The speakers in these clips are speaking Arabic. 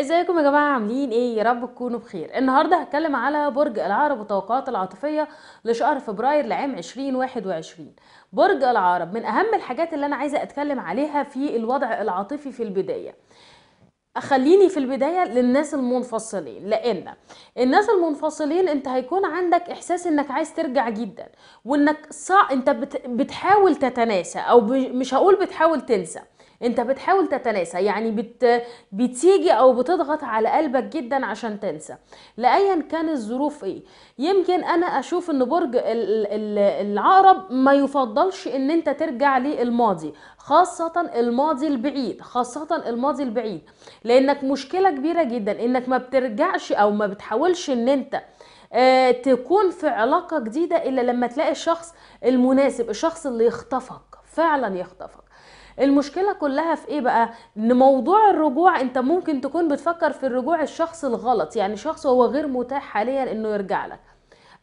ازيكم يا جماعه عاملين ايه يا رب تكونوا بخير النهارده هتكلم على برج العقرب والتوقعات العاطفيه لشهر فبراير لعام 2021 برج العقرب من اهم الحاجات اللي انا عايزه اتكلم عليها في الوضع العاطفي في البدايه خليني في البدايه للناس المنفصلين لان الناس المنفصلين انت هيكون عندك احساس انك عايز ترجع جدا وانك صع انت بتحاول تتناسى او مش هقول بتحاول تنسى انت بتحاول تتناسى يعني بت... بتيجي او بتضغط على قلبك جدا عشان تنسى لايا كان الظروف ايه يمكن انا اشوف ان برج العقرب ما يفضلش ان انت ترجع للماضي خاصة الماضي البعيد خاصة الماضي البعيد لانك مشكلة كبيرة جدا انك ما بترجعش او ما بتحاولش ان انت آه، تكون في علاقة جديدة الا لما تلاقي الشخص المناسب الشخص اللي يخطفك فعلا يخطفك المشكله كلها في ايه بقى ان موضوع الرجوع انت ممكن تكون بتفكر في الرجوع الشخص الغلط يعني شخص هو غير متاح حاليا انه يرجع لك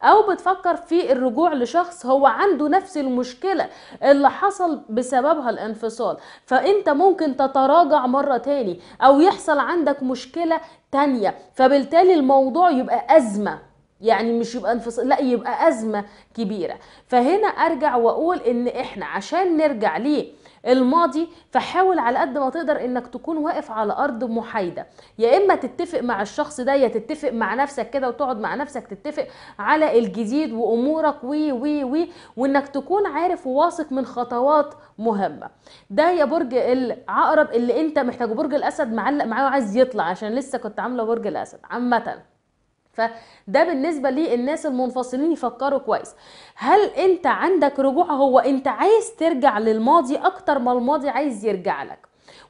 او بتفكر في الرجوع لشخص هو عنده نفس المشكلة اللي حصل بسببها الانفصال فانت ممكن تتراجع مرة تاني او يحصل عندك مشكلة تانية فبالتالي الموضوع يبقى ازمة يعني مش يبقى انفصال لا يبقى ازمه كبيره فهنا ارجع واقول ان احنا عشان نرجع ليه الماضي فحاول على قد ما تقدر انك تكون واقف على ارض محايده يا اما تتفق مع الشخص ده يا تتفق مع نفسك كده وتقعد مع نفسك تتفق على الجديد وامورك وي وي وي وانك تكون عارف وواثق من خطوات مهمه ده يا برج العقرب اللي انت محتاج برج الاسد معلق معاه وعايز يطلع عشان لسه كنت عامله برج الاسد عامه فده بالنسبه للناس المنفصلين يفكروا كويس هل انت عندك رجوع هو انت عايز ترجع للماضي اكتر ما الماضي عايز يرجع لك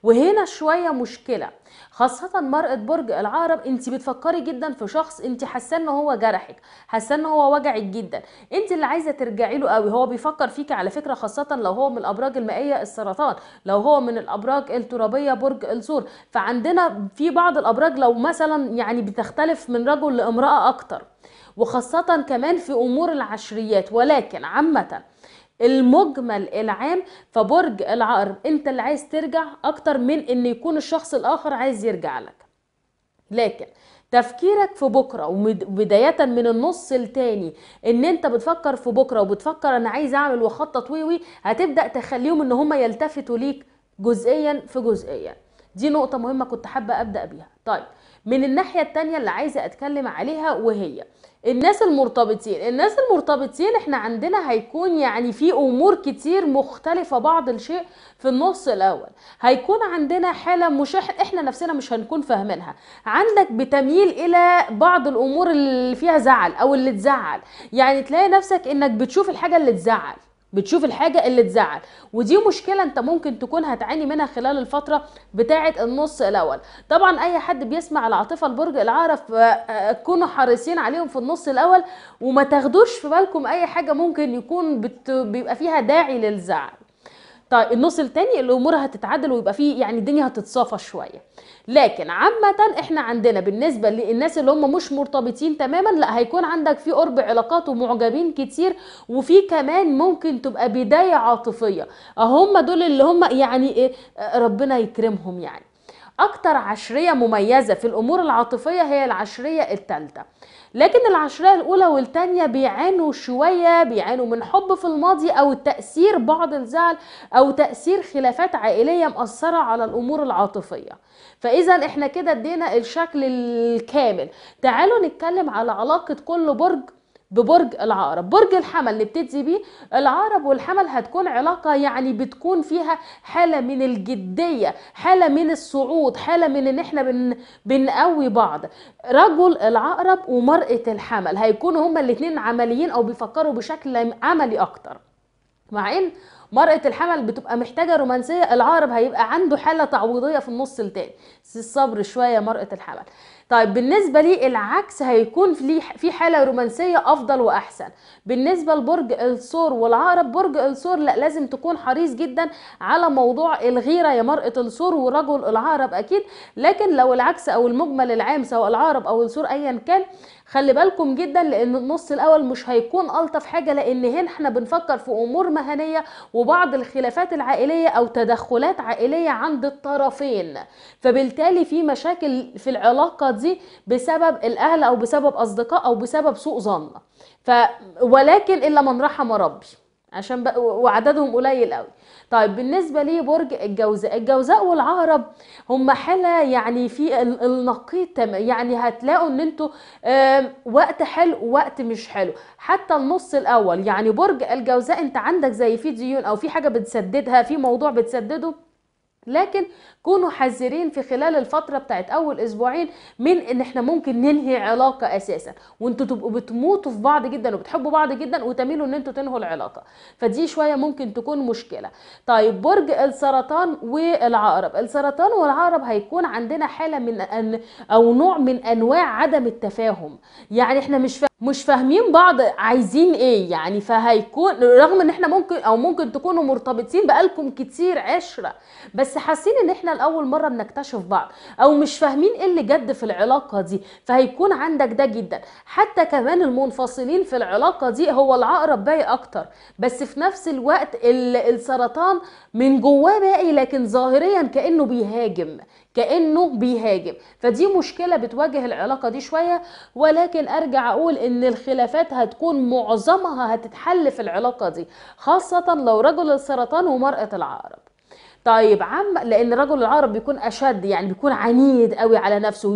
وهنا شويه مشكله خاصه مرأة برج العقرب انت بتفكري جدا في شخص انت حاسه ان هو جرحك حاسه ان هو وجعك جدا انت اللي عايزه ترجعي له قوي هو بيفكر فيكي على فكره خاصه لو هو من الابراج المائيه السرطان لو هو من الابراج الترابيه برج الثور فعندنا في بعض الابراج لو مثلا يعني بتختلف من رجل لامراه اكتر وخاصه كمان في امور العشريات ولكن عامه المجمل العام فبرج العقرب انت اللي عايز ترجع اكتر من ان يكون الشخص الاخر عايز يرجع لك لكن تفكيرك في بكرة وبداية من النص التاني ان انت بتفكر في بكرة وبتفكر انا عايز اعمل واخطط ويوي هتبدأ تخليهم ان هم يلتفتوا ليك جزئيا في جزئيا دي نقطة مهمة كنت حابة ابدأ بيها طيب من الناحية التانية اللي عايزة اتكلم عليها وهي الناس المرتبطين الناس المرتبطين احنا عندنا هيكون يعني في امور كتير مختلفة بعض الشيء في النص الاول هيكون عندنا حالة مش احنا نفسنا مش هنكون فاهمينها عندك بتميل الى بعض الامور اللي فيها زعل او اللي تزعل يعني تلاقي نفسك انك بتشوف الحاجة اللي تزعل بتشوف الحاجه اللي تزعل ودي مشكله انت ممكن تكون هتعاني منها خلال الفتره بتاعه النص الاول طبعا اي حد بيسمع العاطفه البرج العقرب آه، آه، كونوا حريصين عليهم في النص الاول وما تاخدوش في بالكم اي حاجه ممكن يكون بيبقى فيها داعي للزعل طيب النص الثاني الامور هتتعدل ويبقى فيه يعني الدنيا هتتصافى شويه لكن عامه احنا عندنا بالنسبه للناس اللي هم مش مرتبطين تماما لا هيكون عندك في قرب علاقات ومعجبين كتير وفي كمان ممكن تبقى بدايه عاطفيه هم دول اللي هم يعني ايه ربنا يكرمهم يعني اكتر عشريه مميزه في الامور العاطفيه هي العشريه الثالثه لكن العشرية الأولى والتانية بيعانوا شوية بيعانوا من حب في الماضي أو تأثير بعض الزعل أو تأثير خلافات عائلية مأثرة على الأمور العاطفية فإذا احنا كده ادينا الشكل الكامل تعالوا نتكلم على علاقة كل برج ببرج العقرب برج الحمل نبتدي بيه العقرب والحمل هتكون علاقه يعني بتكون فيها حاله من الجديه حاله من الصعود حاله من ان احنا بن بنقوي بعض رجل العقرب ومراه الحمل هيكونوا هما الاثنين عمليين او بيفكروا بشكل عملي اكتر مع ان مرأة الحمل بتبقى محتاجة رومانسية العقرب هيبقى عنده حالة تعويضية في النص التاني الصبر شوية مرأة الحمل طيب بالنسبه لي العكس هيكون في حاله رومانسيه افضل واحسن بالنسبه لبرج الثور والعقرب برج الثور لا لازم تكون حريص جدا على موضوع الغيره يا مرأة الثور ورجل العقرب اكيد لكن لو العكس او المجمل العام سواء العقرب او الثور ايا كان خلي بالكم جدا لان النص الاول مش هيكون الطف حاجه لان هنا احنا بنفكر في امور مهنيه وبعض الخلافات العائليه او تدخلات عائليه عند الطرفين فبالتالي في مشاكل في العلاقه دي بسبب الاهل او بسبب اصدقاء او بسبب سوء ظن ف ولكن الا من رحم ربي عشان وعددهم قليل قوي طيب بالنسبه لبرج الجوزاء الجوزاء والعقرب هم حاله يعني في النقيض يعني هتلاقوا ان انتوا وقت حلو وقت مش حلو حتى النص الاول يعني برج الجوزاء انت عندك زي في ديون او في حاجه بتسددها في موضوع بتسدده لكن كونوا حذرين في خلال الفتره بتاعت اول اسبوعين من ان احنا ممكن ننهي علاقه اساسا وانتوا تبقوا بتموتوا في بعض جدا وبتحبوا بعض جدا وتميلوا ان انتوا تنهوا العلاقه فدي شويه ممكن تكون مشكله طيب برج السرطان والعقرب السرطان والعقرب هيكون عندنا حاله من أن او نوع من انواع عدم التفاهم يعني احنا مش فا... مش فاهمين بعض عايزين ايه يعني فهيكون رغم ان احنا ممكن او ممكن تكونوا مرتبطين بقالكم كتير عشره بس حاسين ان احنا لاول مره بنكتشف بعض او مش فاهمين ايه اللي جد في العلاقه دي فهيكون عندك ده جدا حتى كمان المنفصلين في العلاقه دي هو العقرب باقي اكتر بس في نفس الوقت السرطان من جواه باقي لكن ظاهريا كانه بيهاجم كانه بيهاجم فدي مشكله بتواجه العلاقه دي شويه ولكن ارجع اقول ان الخلافات هتكون معظمها هتتحل في العلاقه دي خاصه لو رجل السرطان ومراه العقرب طيب عم لان رجل العقرب بيكون اشد يعني بيكون عنيد قوي على نفسه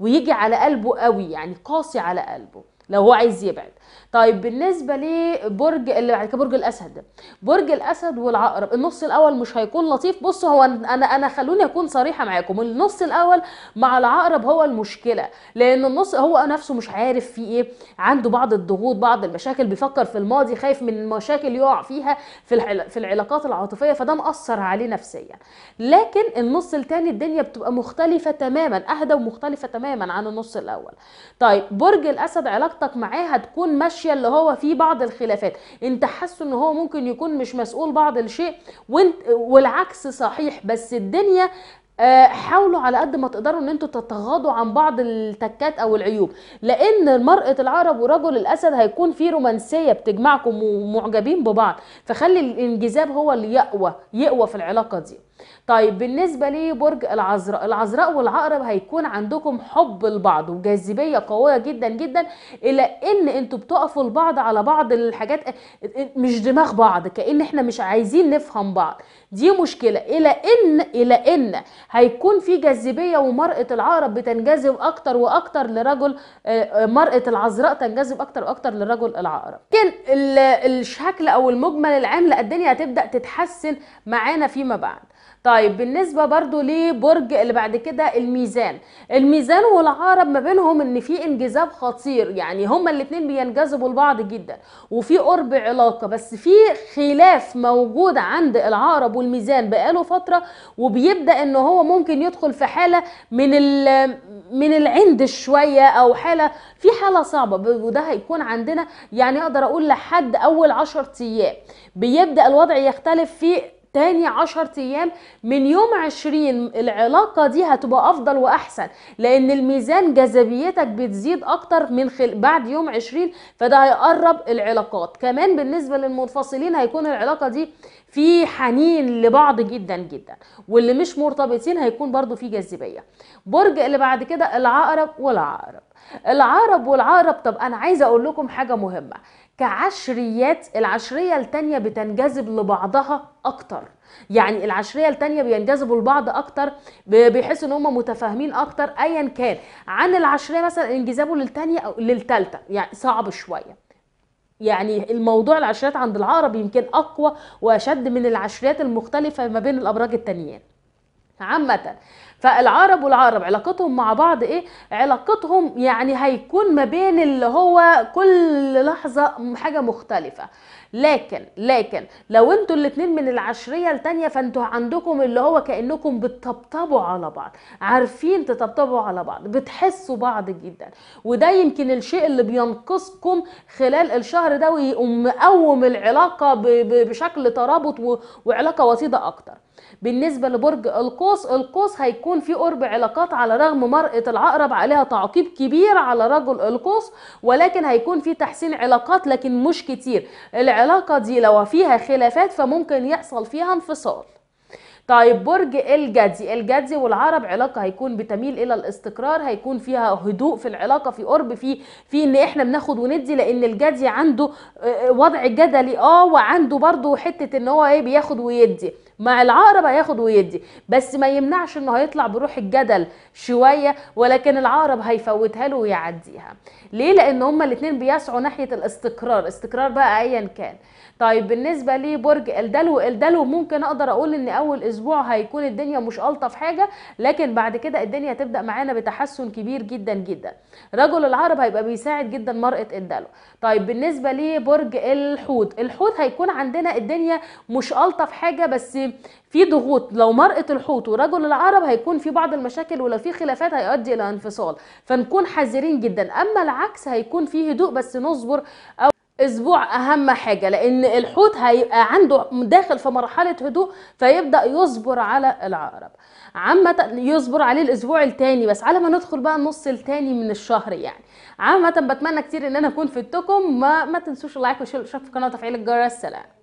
ويجي على قلبه قوي يعني قاسي على قلبه لو هو عايز يبعد طيب بالنسبه لبرج اللي يعني بعد كده برج الاسد برج الاسد والعقرب النص الاول مش هيكون لطيف بصوا هو انا انا خلوني اكون صريحه معاكم النص الاول مع العقرب هو المشكله لان النص هو نفسه مش عارف في ايه عنده بعض الضغوط بعض المشاكل بيفكر في الماضي خايف من المشاكل يقع فيها في في العلاقات العاطفيه فده مأثر عليه نفسيا لكن النص الثاني الدنيا بتبقى مختلفه تماما اهدى ومختلفه تماما عن النص الاول طيب برج الاسد علاقته علاقتك معاه هتكون ماشيه اللي هو فيه بعض الخلافات انت حاسه ان هو ممكن يكون مش مسؤول بعض الشيء وانت والعكس صحيح بس الدنيا آه، حاولوا على قد ما تقدروا ان انتوا تتغاضوا عن بعض التكات او العيوب لان مرأة العرب ورجل الاسد هيكون في رومانسية بتجمعكم ومعجبين ببعض فخلي الانجذاب هو اللي يقوى يقوى في العلاقة دي طيب بالنسبة لبرج العذراء العذراء والعقرب هيكون عندكم حب لبعض وجاذبية قوية جدا جدا إلى إن أنتوا بتقفوا لبعض على بعض الحاجات مش دماغ بعض كأن إحنا مش عايزين نفهم بعض دي مشكلة إلى إن إلى إن هيكون في جاذبية ومرأة العقرب بتنجذب أكتر وأكتر لرجل آه، آه، مرأة العذراء تنجذب أكتر وأكتر لرجل العقرب لكن الشكل أو المجمل العام لا الدنيا هتبدأ تتحسن معانا فيما بعد طيب بالنسبه برضو لبرج اللي بعد كده الميزان الميزان والعقرب ما بينهم ان في انجذاب خطير يعني هما الاثنين بينجذبوا لبعض جدا وفي قرب علاقه بس في خلاف موجود عند العقرب والميزان بقاله فتره وبيبدا ان هو ممكن يدخل في حاله من من العند شويه او حاله في حاله صعبه وده هيكون عندنا يعني اقدر اقول لحد اول 10 ايام بيبدا الوضع يختلف في تاني عشر ايام من يوم عشرين العلاقة دي هتبقى افضل واحسن لان الميزان جاذبيتك بتزيد اكتر من خل... بعد يوم عشرين فده هيقرب العلاقات كمان بالنسبة للمنفصلين هيكون العلاقة دي في حنين لبعض جدا جدا واللي مش مرتبطين هيكون برضو في جاذبيه برج اللي بعد كده العقرب والعقرب العقرب والعقرب طب انا عايزه اقول لكم حاجه مهمه كعشريات العشريه التانيه بتنجذب لبعضها اكتر يعني العشريه التانيه بينجذبوا لبعض اكتر بيحس ان هم متفاهمين اكتر ايا كان عن العشريه مثلا انجذابه للتانيه او للتالته يعني صعب شويه يعني الموضوع العشريات عند العرب يمكن اقوى واشد من العشريات المختلفه ما بين الابراج التانيين عامة فالعرب والعرب علاقتهم مع بعض ايه علاقتهم يعني هيكون ما بين اللي هو كل لحظة حاجة مختلفة لكن لكن لو انتوا الاتنين من العشرية التانية فانتوا عندكم اللي هو كأنكم بتطبطبوا على بعض عارفين تطبطبوا على بعض بتحسوا بعض جدا وده يمكن الشيء اللي بينقصكم خلال الشهر ده ويقوم مقوم العلاقة بشكل ترابط وعلاقة وسيطة اكتر بالنسبة لبرج القوس القوس هيكون في قرب علاقات على رغم مرأة العقرب عليها تعقيب كبير على رجل القوس ولكن هيكون في تحسين علاقات لكن مش كتير العلاقة دي لو فيها خلافات فممكن يحصل فيها انفصال طيب برج الجدي الجدي والعرب علاقه هيكون بتميل الى الاستقرار هيكون فيها هدوء في العلاقه في قرب في في ان احنا بناخد وندي لان الجدي عنده آه، آه، وضع جدلي اه وعنده برضه حته ان هو ايه بياخد ويدي مع العقرب هياخد ويدي بس ما يمنعش انه هيطلع بروح الجدل شويه ولكن العقرب هيفوتها له ويعديها ليه لان هما الاثنين بيسعوا ناحيه الاستقرار استقرار بقى ايا كان طيب بالنسبه لبرج الدلو الدلو ممكن اقدر اقول ان اول اسبوع هيكون الدنيا مش الطف حاجه لكن بعد كده الدنيا تبدا معانا بتحسن كبير جدا جدا رجل العقرب هيبقى بيساعد جدا مرأة الدلو طيب بالنسبه لبرج الحوت الحوت هيكون عندنا الدنيا مش الطف حاجه بس في ضغوط لو مرأة الحوت ورجل العرب هيكون في بعض المشاكل ولو في خلافات هيؤدي الى انفصال فنكون حذرين جدا اما العكس هيكون في هدوء بس نصبر او اسبوع اهم حاجه لان الحوت هيبقى عنده داخل في مرحله هدوء فيبدا يصبر على العقرب عامه يصبر عليه الاسبوع التاني بس على ما ندخل بقى النص التاني من الشهر يعني عامه بتمنى كتير ان انا اكون فدتكم ما ما تنسوش اللايك والشير في القناه وتفعيل الجرس سلام